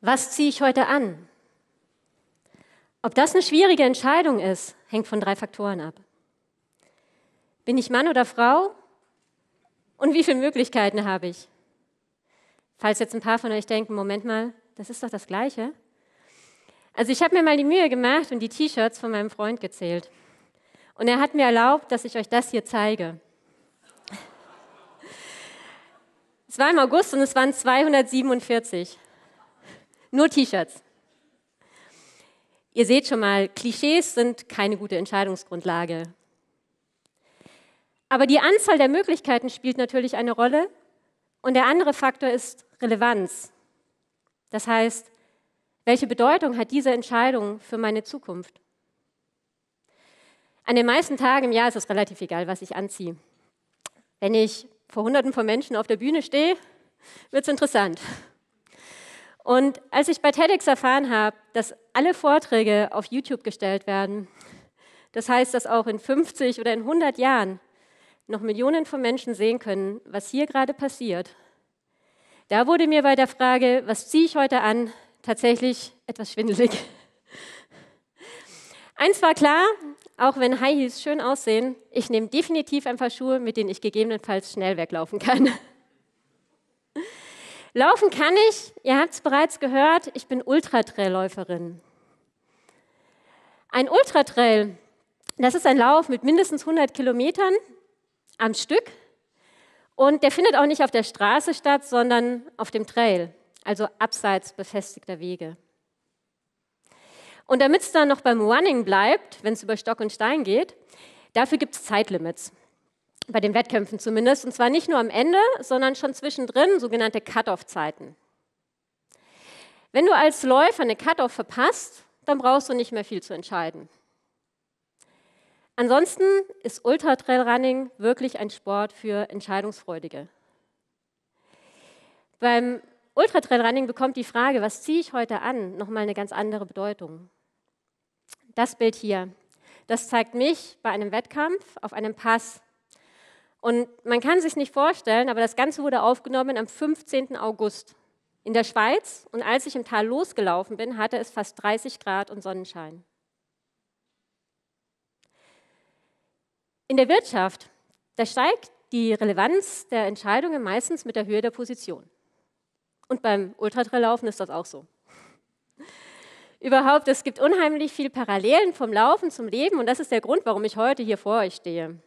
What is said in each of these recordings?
Was ziehe ich heute an? Ob das eine schwierige Entscheidung ist, hängt von drei Faktoren ab. Bin ich Mann oder Frau? Und wie viele Möglichkeiten habe ich? Falls jetzt ein paar von euch denken, Moment mal, das ist doch das Gleiche, also ich habe mir mal die Mühe gemacht und die T-Shirts von meinem Freund gezählt. Und er hat mir erlaubt, dass ich euch das hier zeige. Es war im August und es waren 247. Nur T-Shirts. Ihr seht schon mal, Klischees sind keine gute Entscheidungsgrundlage. Aber die Anzahl der Möglichkeiten spielt natürlich eine Rolle und der andere Faktor ist Relevanz. Das heißt, welche Bedeutung hat diese Entscheidung für meine Zukunft? An den meisten Tagen im Jahr ist es relativ egal, was ich anziehe. Wenn ich vor Hunderten von Menschen auf der Bühne stehe, wird es interessant. Und als ich bei TEDx erfahren habe, dass alle Vorträge auf YouTube gestellt werden, das heißt, dass auch in 50 oder in 100 Jahren noch Millionen von Menschen sehen können, was hier gerade passiert, da wurde mir bei der Frage, was ziehe ich heute an, tatsächlich etwas schwindelig. Eins war klar, auch wenn High Heels schön aussehen, ich nehme definitiv ein paar Schuhe, mit denen ich gegebenenfalls schnell weglaufen kann. Laufen kann ich, ihr habt es bereits gehört, ich bin Ultratrailläuferin. Ein Ultratrail, das ist ein Lauf mit mindestens 100 Kilometern am Stück und der findet auch nicht auf der Straße statt, sondern auf dem Trail also abseits befestigter Wege. Und damit es dann noch beim Running bleibt, wenn es über Stock und Stein geht, dafür gibt es Zeitlimits. Bei den Wettkämpfen zumindest. Und zwar nicht nur am Ende, sondern schon zwischendrin, sogenannte Cut-off-Zeiten. Wenn du als Läufer eine Cut-off verpasst, dann brauchst du nicht mehr viel zu entscheiden. Ansonsten ist Ultra-Trail-Running wirklich ein Sport für Entscheidungsfreudige. Beim Ultra Trail Running bekommt die Frage, was ziehe ich heute an, nochmal eine ganz andere Bedeutung. Das Bild hier, das zeigt mich bei einem Wettkampf auf einem Pass. Und man kann sich nicht vorstellen, aber das Ganze wurde aufgenommen am 15. August in der Schweiz. Und als ich im Tal losgelaufen bin, hatte es fast 30 Grad und Sonnenschein. In der Wirtschaft, da steigt die Relevanz der Entscheidungen meistens mit der Höhe der Position. Und beim Ultratraillaufen ist das auch so. Überhaupt, es gibt unheimlich viele Parallelen vom Laufen zum Leben und das ist der Grund, warum ich heute hier vor euch stehe.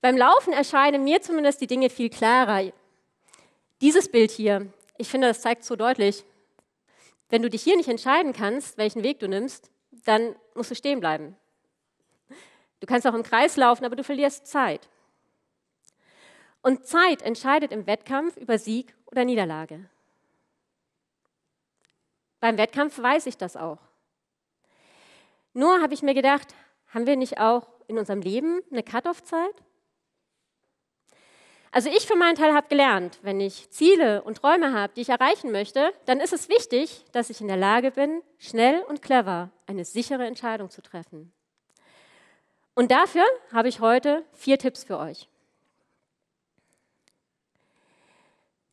Beim Laufen erscheinen mir zumindest die Dinge viel klarer. Dieses Bild hier, ich finde, das zeigt so deutlich, wenn du dich hier nicht entscheiden kannst, welchen Weg du nimmst, dann musst du stehen bleiben. Du kannst auch im Kreis laufen, aber du verlierst Zeit. Und Zeit entscheidet im Wettkampf über Sieg oder Niederlage. Beim Wettkampf weiß ich das auch. Nur habe ich mir gedacht, haben wir nicht auch in unserem Leben eine Cut-off-Zeit? Also ich für meinen Teil habe gelernt, wenn ich Ziele und Träume habe, die ich erreichen möchte, dann ist es wichtig, dass ich in der Lage bin, schnell und clever eine sichere Entscheidung zu treffen. Und dafür habe ich heute vier Tipps für euch.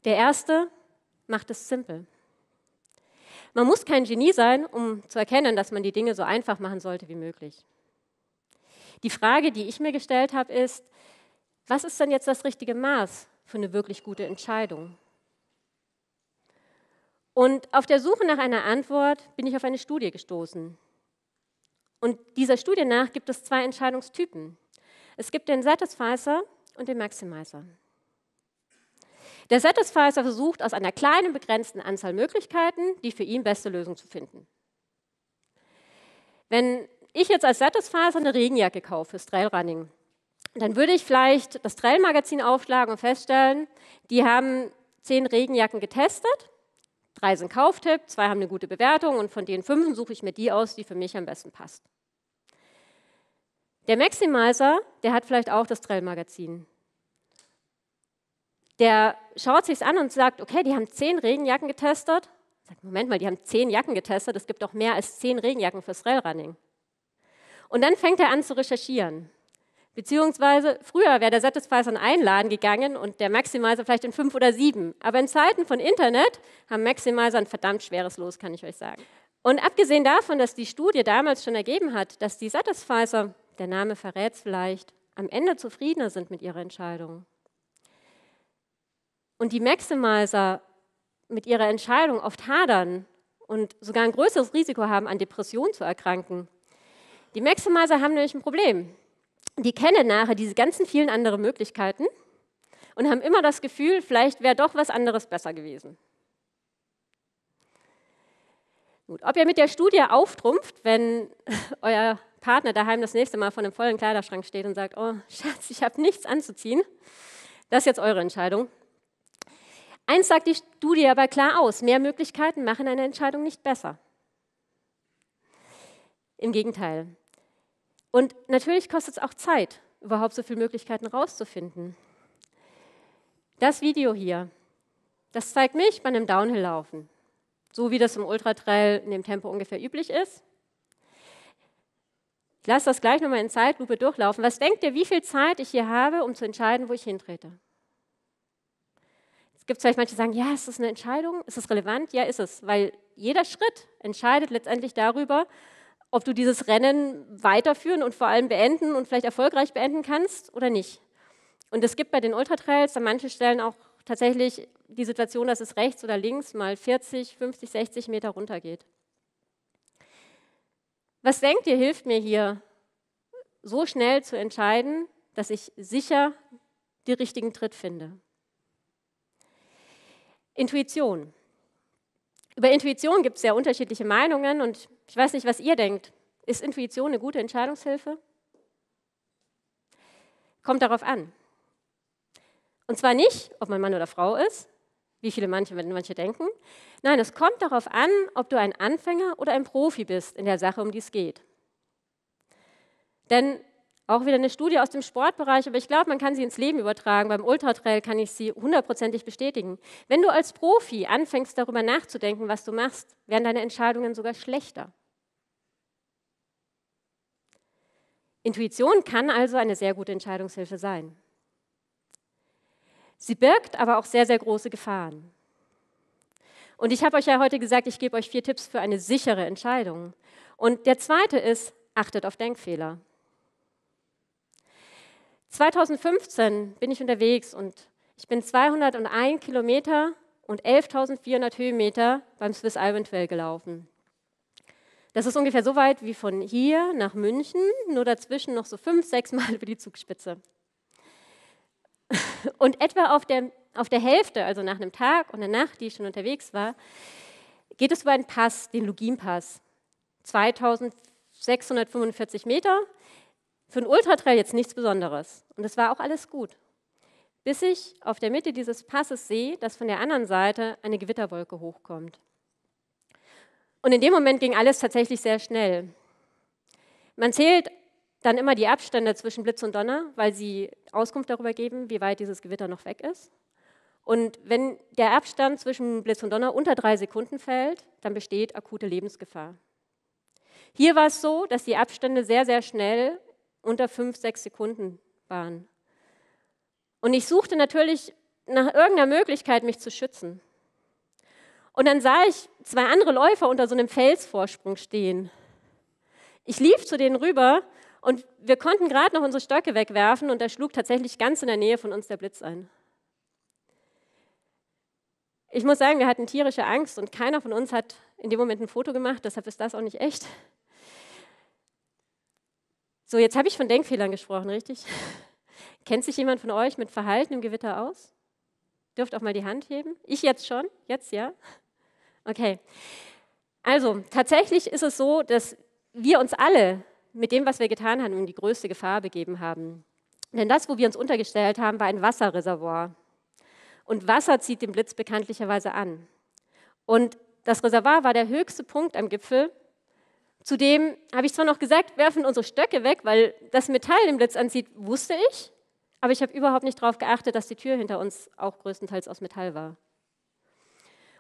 Der erste macht es simpel. Man muss kein Genie sein, um zu erkennen, dass man die Dinge so einfach machen sollte wie möglich. Die Frage, die ich mir gestellt habe, ist, was ist denn jetzt das richtige Maß für eine wirklich gute Entscheidung? Und auf der Suche nach einer Antwort bin ich auf eine Studie gestoßen. Und dieser Studie nach gibt es zwei Entscheidungstypen. Es gibt den Satisfizer und den Maximizer. Der Satisfizer versucht aus einer kleinen, begrenzten Anzahl Möglichkeiten die für ihn beste Lösung zu finden. Wenn ich jetzt als Satisfizer eine Regenjacke kaufe fürs Trailrunning, dann würde ich vielleicht das Trailmagazin aufschlagen und feststellen, die haben zehn Regenjacken getestet, drei sind Kauftipp, zwei haben eine gute Bewertung und von den fünf suche ich mir die aus, die für mich am besten passt. Der Maximizer, der hat vielleicht auch das Trailmagazin der schaut sich's an und sagt, okay, die haben zehn Regenjacken getestet. Sagt, Moment mal, die haben zehn Jacken getestet, es gibt doch mehr als zehn Regenjacken fürs Railrunning. Und dann fängt er an zu recherchieren. Beziehungsweise früher wäre der Satisfizer in einen Laden gegangen und der Maximizer vielleicht in fünf oder sieben. Aber in Zeiten von Internet haben Maximizer ein verdammt schweres Los, kann ich euch sagen. Und abgesehen davon, dass die Studie damals schon ergeben hat, dass die Satisfizer, der Name verrät es vielleicht, am Ende zufriedener sind mit ihrer Entscheidung und die Maximizer mit ihrer Entscheidung oft hadern und sogar ein größeres Risiko haben, an Depressionen zu erkranken. Die Maximizer haben nämlich ein Problem. Die kennen nachher diese ganzen vielen anderen Möglichkeiten und haben immer das Gefühl, vielleicht wäre doch was anderes besser gewesen. Gut, ob ihr mit der Studie auftrumpft, wenn euer Partner daheim das nächste Mal vor einem vollen Kleiderschrank steht und sagt, oh Schatz, ich habe nichts anzuziehen, das ist jetzt eure Entscheidung. Eins sagt die Studie aber klar aus, mehr Möglichkeiten machen eine Entscheidung nicht besser. Im Gegenteil. Und natürlich kostet es auch Zeit, überhaupt so viele Möglichkeiten rauszufinden. Das Video hier, das zeigt mich bei einem Downhill-Laufen, so wie das im Ultratrail in dem Tempo ungefähr üblich ist. Ich lasse das gleich nochmal in Zeitlupe durchlaufen. Was denkt ihr, wie viel Zeit ich hier habe, um zu entscheiden, wo ich hintrete? gibt vielleicht manche, die sagen, ja, ist das eine Entscheidung? Ist das relevant? Ja, ist es, weil jeder Schritt entscheidet letztendlich darüber, ob du dieses Rennen weiterführen und vor allem beenden und vielleicht erfolgreich beenden kannst oder nicht. Und es gibt bei den Ultratrails an manchen Stellen auch tatsächlich die Situation, dass es rechts oder links mal 40, 50, 60 Meter runtergeht. Was denkt ihr, hilft mir hier, so schnell zu entscheiden, dass ich sicher den richtigen Tritt finde? Intuition. Über Intuition gibt es sehr unterschiedliche Meinungen und ich weiß nicht, was ihr denkt. Ist Intuition eine gute Entscheidungshilfe? Kommt darauf an. Und zwar nicht, ob man Mann oder Frau ist, wie viele manche, manche denken. Nein, es kommt darauf an, ob du ein Anfänger oder ein Profi bist in der Sache, um die es geht. Denn auch wieder eine Studie aus dem Sportbereich, aber ich glaube, man kann sie ins Leben übertragen. Beim Ultratrail kann ich sie hundertprozentig bestätigen. Wenn du als Profi anfängst, darüber nachzudenken, was du machst, werden deine Entscheidungen sogar schlechter. Intuition kann also eine sehr gute Entscheidungshilfe sein. Sie birgt aber auch sehr, sehr große Gefahren. Und ich habe euch ja heute gesagt, ich gebe euch vier Tipps für eine sichere Entscheidung. Und der zweite ist, achtet auf Denkfehler. 2015 bin ich unterwegs und ich bin 201 Kilometer und 11.400 Höhenmeter beim Swiss Iron Trail gelaufen. Das ist ungefähr so weit wie von hier nach München, nur dazwischen noch so fünf, sechs Mal über die Zugspitze. Und etwa auf der, auf der Hälfte, also nach einem Tag und einer Nacht, die ich schon unterwegs war, geht es über einen Pass, den Lugin-Pass. 2645 Meter für einen Ultratrail jetzt nichts Besonderes. Und es war auch alles gut. Bis ich auf der Mitte dieses Passes sehe, dass von der anderen Seite eine Gewitterwolke hochkommt. Und in dem Moment ging alles tatsächlich sehr schnell. Man zählt dann immer die Abstände zwischen Blitz und Donner, weil sie Auskunft darüber geben, wie weit dieses Gewitter noch weg ist. Und wenn der Abstand zwischen Blitz und Donner unter drei Sekunden fällt, dann besteht akute Lebensgefahr. Hier war es so, dass die Abstände sehr, sehr schnell unter fünf, sechs Sekunden waren. Und ich suchte natürlich nach irgendeiner Möglichkeit, mich zu schützen. Und dann sah ich zwei andere Läufer unter so einem Felsvorsprung stehen. Ich lief zu denen rüber und wir konnten gerade noch unsere Stöcke wegwerfen und da schlug tatsächlich ganz in der Nähe von uns der Blitz ein. Ich muss sagen, wir hatten tierische Angst und keiner von uns hat in dem Moment ein Foto gemacht, deshalb ist das auch nicht echt. So, jetzt habe ich von Denkfehlern gesprochen, richtig? Kennt sich jemand von euch mit Verhalten im Gewitter aus? Dürft auch mal die Hand heben. Ich jetzt schon? Jetzt ja? Okay. Also, tatsächlich ist es so, dass wir uns alle mit dem, was wir getan haben, in die größte Gefahr begeben haben. Denn das, wo wir uns untergestellt haben, war ein Wasserreservoir. Und Wasser zieht den Blitz bekanntlicherweise an. Und das Reservoir war der höchste Punkt am Gipfel Zudem habe ich zwar noch gesagt, werfen unsere Stöcke weg, weil das Metall den Blitz anzieht, wusste ich, aber ich habe überhaupt nicht darauf geachtet, dass die Tür hinter uns auch größtenteils aus Metall war.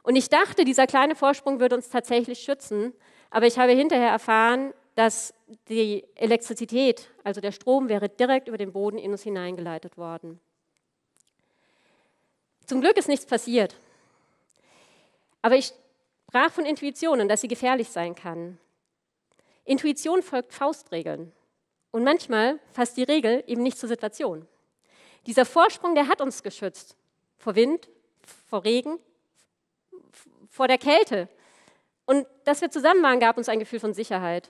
Und ich dachte, dieser kleine Vorsprung würde uns tatsächlich schützen, aber ich habe hinterher erfahren, dass die Elektrizität, also der Strom, wäre direkt über den Boden in uns hineingeleitet worden. Zum Glück ist nichts passiert. Aber ich sprach von Intuitionen, dass sie gefährlich sein kann. Intuition folgt Faustregeln. Und manchmal passt die Regel eben nicht zur Situation. Dieser Vorsprung, der hat uns geschützt. Vor Wind, vor Regen, vor der Kälte. Und dass wir zusammen waren, gab uns ein Gefühl von Sicherheit.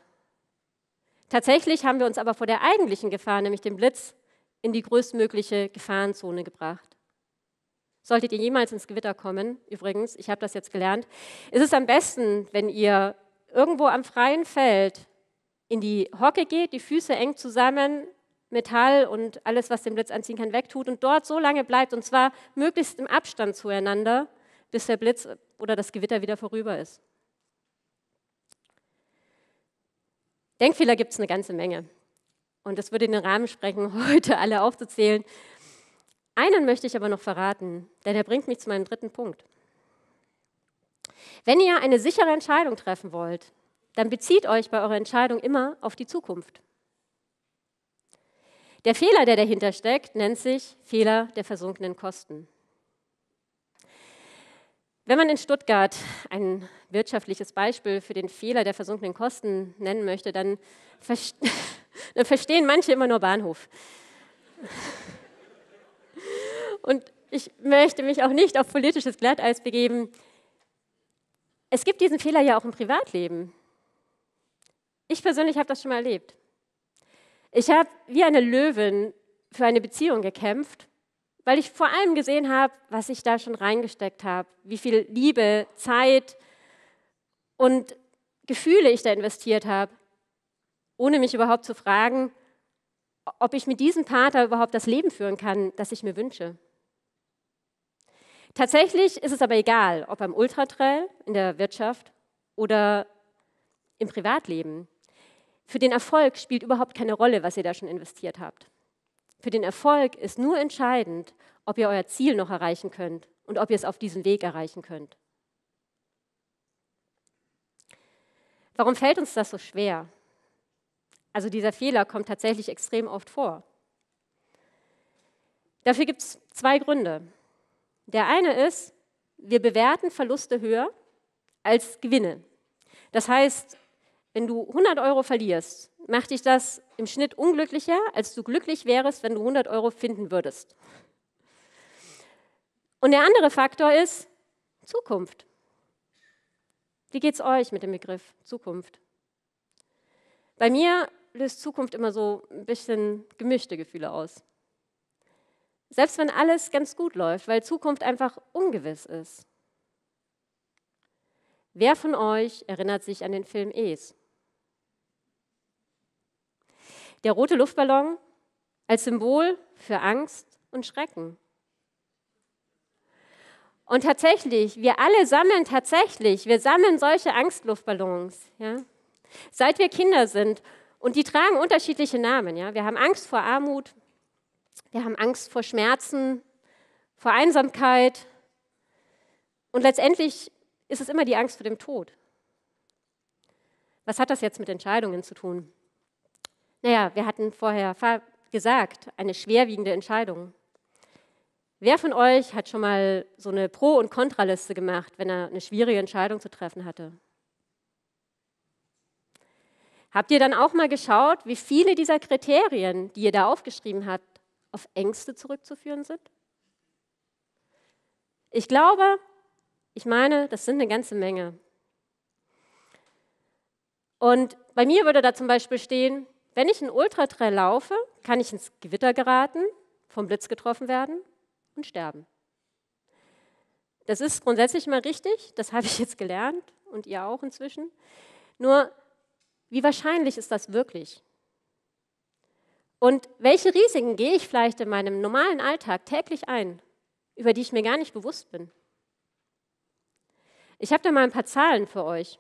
Tatsächlich haben wir uns aber vor der eigentlichen Gefahr, nämlich dem Blitz, in die größtmögliche Gefahrenzone gebracht. Solltet ihr jemals ins Gewitter kommen, übrigens, ich habe das jetzt gelernt, ist es am besten, wenn ihr irgendwo am freien Feld in die Hocke geht, die Füße eng zusammen, Metall und alles, was den Blitz anziehen kann, wegtut und dort so lange bleibt und zwar möglichst im Abstand zueinander, bis der Blitz oder das Gewitter wieder vorüber ist. Denkfehler gibt es eine ganze Menge. Und das würde in den Rahmen sprechen, heute alle aufzuzählen. Einen möchte ich aber noch verraten, denn er bringt mich zu meinem dritten Punkt. Wenn ihr eine sichere Entscheidung treffen wollt, dann bezieht euch bei eurer Entscheidung immer auf die Zukunft. Der Fehler, der dahinter steckt, nennt sich Fehler der versunkenen Kosten. Wenn man in Stuttgart ein wirtschaftliches Beispiel für den Fehler der versunkenen Kosten nennen möchte, dann, dann verstehen manche immer nur Bahnhof. Und ich möchte mich auch nicht auf politisches Glatteis begeben. Es gibt diesen Fehler ja auch im Privatleben. Ich persönlich habe das schon mal erlebt. Ich habe wie eine Löwin für eine Beziehung gekämpft, weil ich vor allem gesehen habe, was ich da schon reingesteckt habe, wie viel Liebe, Zeit und Gefühle ich da investiert habe, ohne mich überhaupt zu fragen, ob ich mit diesem Partner überhaupt das Leben führen kann, das ich mir wünsche. Tatsächlich ist es aber egal, ob am Ultratrail, in der Wirtschaft oder im Privatleben. Für den Erfolg spielt überhaupt keine Rolle, was ihr da schon investiert habt. Für den Erfolg ist nur entscheidend, ob ihr euer Ziel noch erreichen könnt und ob ihr es auf diesem Weg erreichen könnt. Warum fällt uns das so schwer? Also dieser Fehler kommt tatsächlich extrem oft vor. Dafür gibt es zwei Gründe. Der eine ist, wir bewerten Verluste höher als Gewinne. Das heißt, wenn du 100 Euro verlierst, macht dich das im Schnitt unglücklicher, als du glücklich wärst, wenn du 100 Euro finden würdest. Und der andere Faktor ist Zukunft. Wie geht es euch mit dem Begriff Zukunft? Bei mir löst Zukunft immer so ein bisschen gemischte Gefühle aus. Selbst wenn alles ganz gut läuft, weil Zukunft einfach ungewiss ist. Wer von euch erinnert sich an den Film Es? Der rote Luftballon als Symbol für Angst und Schrecken. Und tatsächlich, wir alle sammeln tatsächlich, wir sammeln solche Angstluftballons, ja? seit wir Kinder sind. Und die tragen unterschiedliche Namen. Ja? Wir haben Angst vor Armut, wir haben Angst vor Schmerzen, vor Einsamkeit. Und letztendlich ist es immer die Angst vor dem Tod. Was hat das jetzt mit Entscheidungen zu tun? Naja, wir hatten vorher gesagt, eine schwerwiegende Entscheidung. Wer von euch hat schon mal so eine Pro- und Kontraliste gemacht, wenn er eine schwierige Entscheidung zu treffen hatte? Habt ihr dann auch mal geschaut, wie viele dieser Kriterien, die ihr da aufgeschrieben habt, auf Ängste zurückzuführen sind? Ich glaube, ich meine, das sind eine ganze Menge. Und bei mir würde da zum Beispiel stehen, wenn ich einen Ultratrail laufe, kann ich ins Gewitter geraten, vom Blitz getroffen werden und sterben. Das ist grundsätzlich mal richtig, das habe ich jetzt gelernt und ihr auch inzwischen. Nur, wie wahrscheinlich ist das wirklich? Und welche Risiken gehe ich vielleicht in meinem normalen Alltag täglich ein, über die ich mir gar nicht bewusst bin? Ich habe da mal ein paar Zahlen für euch.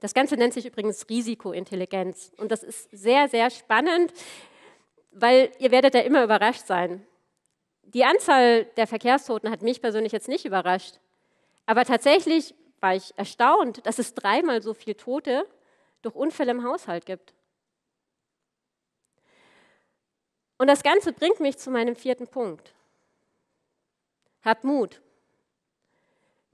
Das Ganze nennt sich übrigens Risikointelligenz. Und das ist sehr, sehr spannend, weil ihr werdet ja immer überrascht sein. Die Anzahl der Verkehrstoten hat mich persönlich jetzt nicht überrascht. Aber tatsächlich war ich erstaunt, dass es dreimal so viele Tote durch Unfälle im Haushalt gibt. Und das Ganze bringt mich zu meinem vierten Punkt. Habt Mut.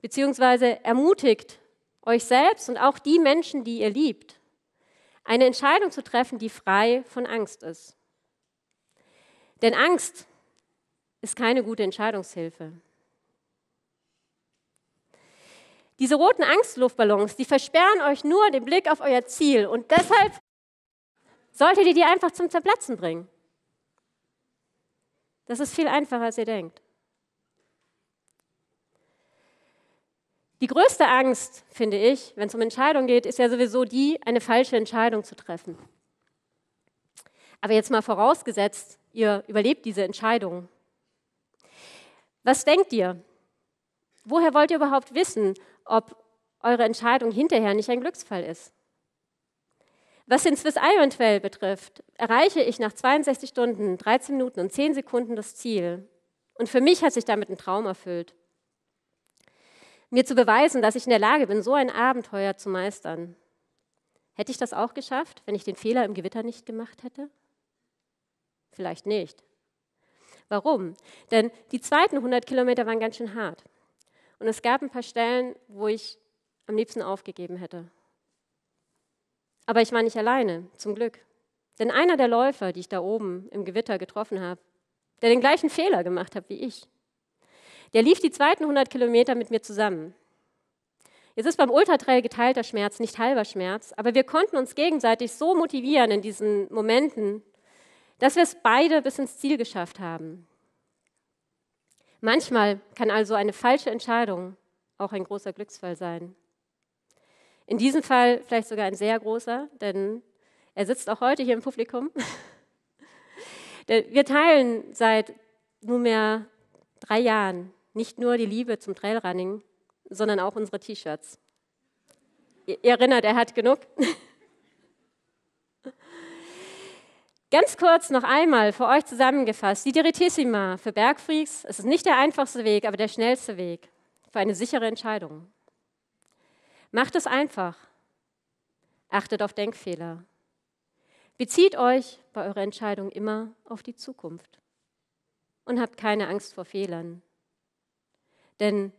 Beziehungsweise ermutigt euch selbst und auch die Menschen, die ihr liebt, eine Entscheidung zu treffen, die frei von Angst ist. Denn Angst ist keine gute Entscheidungshilfe. Diese roten Angstluftballons, die versperren euch nur den Blick auf euer Ziel und deshalb solltet ihr die einfach zum Zerplatzen bringen. Das ist viel einfacher, als ihr denkt. Die größte Angst, finde ich, wenn es um Entscheidungen geht, ist ja sowieso die, eine falsche Entscheidung zu treffen. Aber jetzt mal vorausgesetzt, ihr überlebt diese Entscheidung. Was denkt ihr? Woher wollt ihr überhaupt wissen, ob eure Entscheidung hinterher nicht ein Glücksfall ist? Was den Swiss Iron Trail betrifft, erreiche ich nach 62 Stunden, 13 Minuten und 10 Sekunden das Ziel. Und für mich hat sich damit ein Traum erfüllt. Mir zu beweisen, dass ich in der Lage bin, so ein Abenteuer zu meistern. Hätte ich das auch geschafft, wenn ich den Fehler im Gewitter nicht gemacht hätte? Vielleicht nicht. Warum? Denn die zweiten 100 Kilometer waren ganz schön hart. Und es gab ein paar Stellen, wo ich am liebsten aufgegeben hätte. Aber ich war nicht alleine, zum Glück. Denn einer der Läufer, die ich da oben im Gewitter getroffen habe, der den gleichen Fehler gemacht hat wie ich, der lief die zweiten 100 Kilometer mit mir zusammen. Es ist beim Ultratrail geteilter Schmerz, nicht halber Schmerz, aber wir konnten uns gegenseitig so motivieren in diesen Momenten, dass wir es beide bis ins Ziel geschafft haben. Manchmal kann also eine falsche Entscheidung auch ein großer Glücksfall sein. In diesem Fall vielleicht sogar ein sehr großer, denn er sitzt auch heute hier im Publikum. Wir teilen seit nunmehr drei Jahren nicht nur die Liebe zum Trailrunning, sondern auch unsere T-Shirts. Ihr erinnert, er hat genug. Ganz kurz noch einmal für euch zusammengefasst: Die Diritissima für Bergfreaks. ist nicht der einfachste Weg, aber der schnellste Weg für eine sichere Entscheidung. Macht es einfach. Achtet auf Denkfehler. Bezieht euch bei eurer Entscheidung immer auf die Zukunft und habt keine Angst vor Fehlern. Denn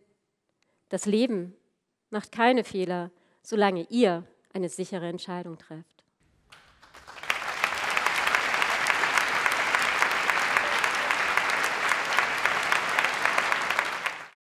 das Leben macht keine Fehler, solange ihr eine sichere Entscheidung trefft.